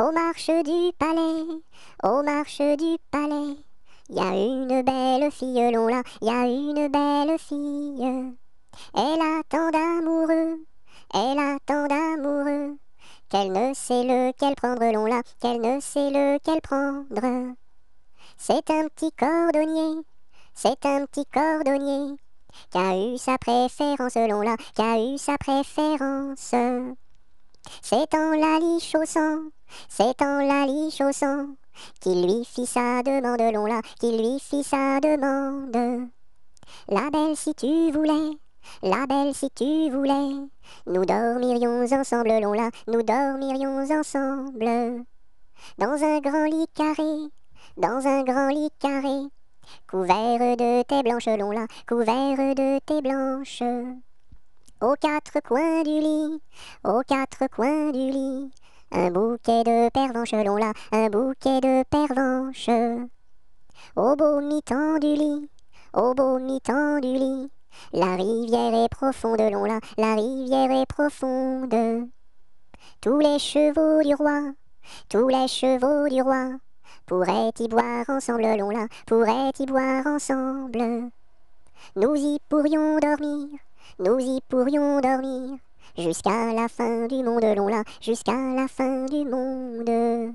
Aux marches du palais, aux marches du palais, y a une belle fille, l'on là, y a une belle fille. Elle a tant d'amoureux, elle a tant d'amoureux, qu'elle ne sait lequel prendre, l'on là, qu'elle ne sait lequel prendre. C'est un petit cordonnier, c'est un petit cordonnier, qui a eu sa préférence, l'on là, qui a eu sa préférence. C'est en la liche chaussant. C'est en liche au sang qui lui fit sa demande, l'on l'a, qui lui fit sa demande. La belle, si tu voulais, la belle, si tu voulais, nous dormirions ensemble, l'on l'a, nous dormirions ensemble. Dans un grand lit carré, dans un grand lit carré, couvert de tes blanches, l'on l'a, couvert de tes blanches. Aux quatre coins du lit, aux quatre coins du lit, un bouquet de pervenche, l'on l'a, un bouquet de pervenche. Au beau mi-temps du lit, au beau mi-temps du lit. La rivière est profonde, l'on l'a, la rivière est profonde. Tous les chevaux du roi, tous les chevaux du roi. Pourraient y boire ensemble, l'on l'a, pourraient y boire ensemble. Nous y pourrions dormir, nous y pourrions dormir jusqu'à la fin du monde, l'on l'a, jusqu'à la fin du monde.